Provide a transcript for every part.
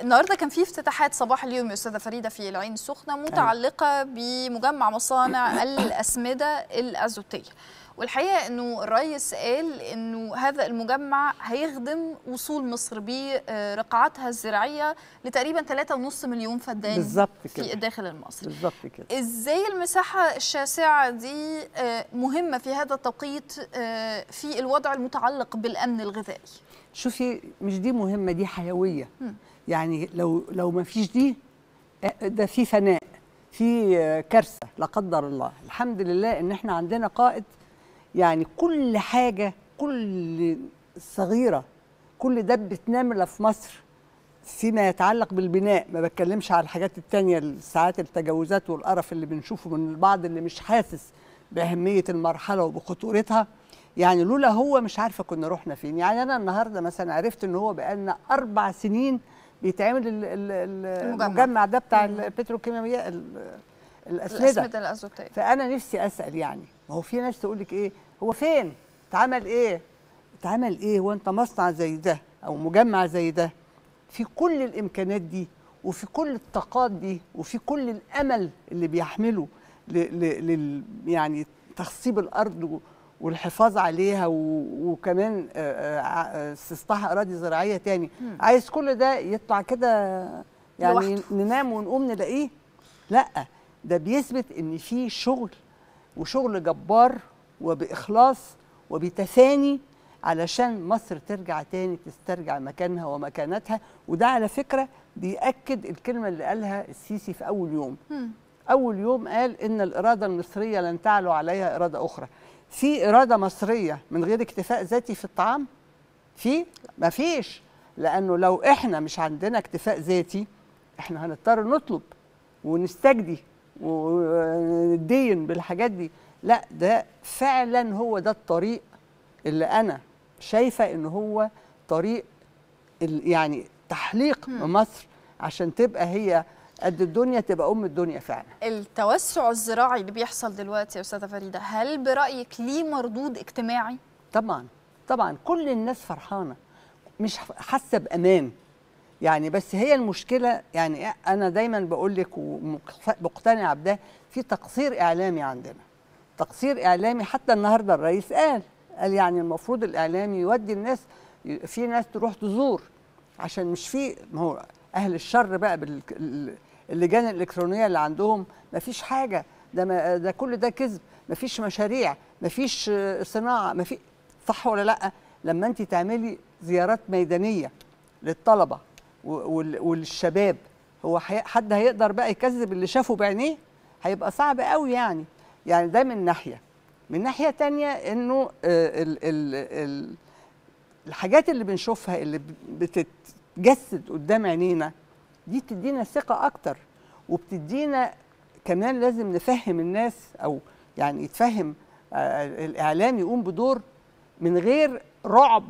النهارده كان في افتتاحات صباح اليوم يا استاذه فريده في العين السخنه متعلقه بمجمع مصانع الاسمده الازوتيه والحقيقه انه الرئيس قال انه هذا المجمع هيخدم وصول مصر برقعتها الزراعيه لتقريبا 3.5 مليون فدان بالظبط كده في الداخل المصري بالظبط كده ازاي المساحه الشاسعه دي آه، مهمه في هذا التوقيت آه، في الوضع المتعلق بالامن الغذائي شوفي مش دي مهمه دي حيويه يعني لو لو ما فيش دي آه، ده في فناء في كارثه لا قدر الله الحمد لله ان احنا عندنا قائد يعني كل حاجه كل صغيره كل دبه نمله في مصر فيما يتعلق بالبناء ما بتكلمش على الحاجات التانية ساعات التجاوزات والقرف اللي بنشوفه من البعض اللي مش حاسس بأهمية المرحلة وبخطورتها يعني لولا هو مش عارفة كنا رحنا فين يعني أنا النهاردة مثلا عرفت إن هو بقالنا أربع سنين بيتعمل المجمع ده بتاع البتروكيماوية الأسمدة الأسمدة الأزوتية فأنا نفسي أسأل يعني ما هو في ناس تقول لك إيه هو فين اتعمل ايه اتعمل ايه وانت مصنع زي ده او مجمع زي ده في كل الامكانات دي وفي كل الطاقات دي وفي كل الامل اللي بيحمله لل يعني تخصيب الارض والحفاظ عليها وكمان استصلاح اراضي زراعيه تاني عايز كل ده يطلع كده يعني ننام ونقوم نلاقيه لا ده بيثبت ان في شغل وشغل جبار وبإخلاص وبتثاني علشان مصر ترجع تاني تسترجع مكانها ومكانتها وده على فكرة بيأكد الكلمة اللي قالها السيسي في أول يوم أول يوم قال إن الإرادة المصرية لن تعلو عليها إرادة أخرى في إرادة مصرية من غير اكتفاء ذاتي في الطعام؟ في؟ مفيش لأنه لو إحنا مش عندنا اكتفاء ذاتي إحنا هنضطر نطلب ونستجدي ودين بالحاجات دي لا ده فعلا هو ده الطريق اللي انا شايفه ان هو طريق يعني تحليق مصر عشان تبقى هي قد الدنيا تبقى ام الدنيا فعلا التوسع الزراعي اللي بيحصل دلوقتي يا استاذه فريده هل برايك ليه مردود اجتماعي طبعا طبعا كل الناس فرحانه مش حاسه بامان يعني بس هي المشكله يعني انا دايما بقول لك ومقتنع بده في تقصير اعلامي عندنا تقصير اعلامي حتى النهارده الرئيس قال قال يعني المفروض الاعلامي يودي الناس في ناس تروح تزور عشان مش في ما هو اهل الشر بقى باللجان الالكترونيه اللي عندهم ما فيش حاجه ده ما ده كل ده كذب ما فيش مشاريع ما فيش صناعه ما في صح ولا لا لما انت تعملي زيارات ميدانيه للطلبه والشباب هو حد هيقدر بقى يكذب اللي شافه بعينيه هيبقى صعب قوي يعني يعني ده من ناحيه من ناحيه تانية انه الـ آه، الـ الـ الحاجات اللي بنشوفها اللي بتتجسد قدام عينينا دي بتدينا ثقه اكتر وبتدينا كمان لازم نفهم الناس او يعني يتفهم آه، الاعلام يقوم بدور من غير رعب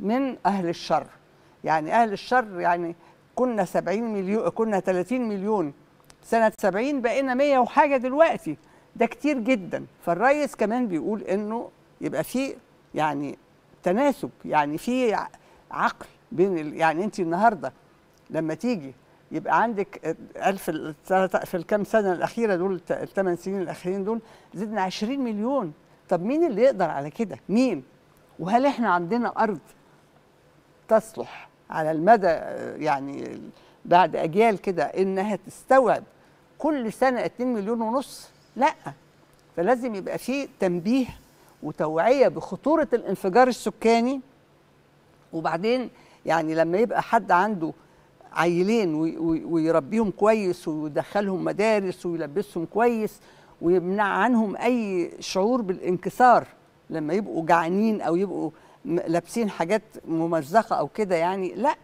من اهل الشر يعني أهل الشر يعني كنا 70 مليون كنا 30 مليون سنة 70 بقينا 100 وحاجة دلوقتي ده كتير جدا فالريس كمان بيقول إنه يبقى في يعني تناسب يعني في عقل بين يعني أنت النهاردة لما تيجي يبقى عندك ألف في الكام سنة الأخيرة دول الثمان سنين الأخيرين دول زدنا 20 مليون طب مين اللي يقدر على كده؟ مين؟ وهل احنا عندنا أرض تصلح على المدى يعني بعد اجيال كده انها تستوعب كل سنه 2 مليون ونص لا فلازم يبقى في تنبيه وتوعيه بخطوره الانفجار السكاني وبعدين يعني لما يبقى حد عنده عيلين ويربيهم كويس ويدخلهم مدارس ويلبسهم كويس ويمنع عنهم اي شعور بالانكسار لما يبقوا جعانين او يبقوا لابسين حاجات ممزقه او كده يعني لا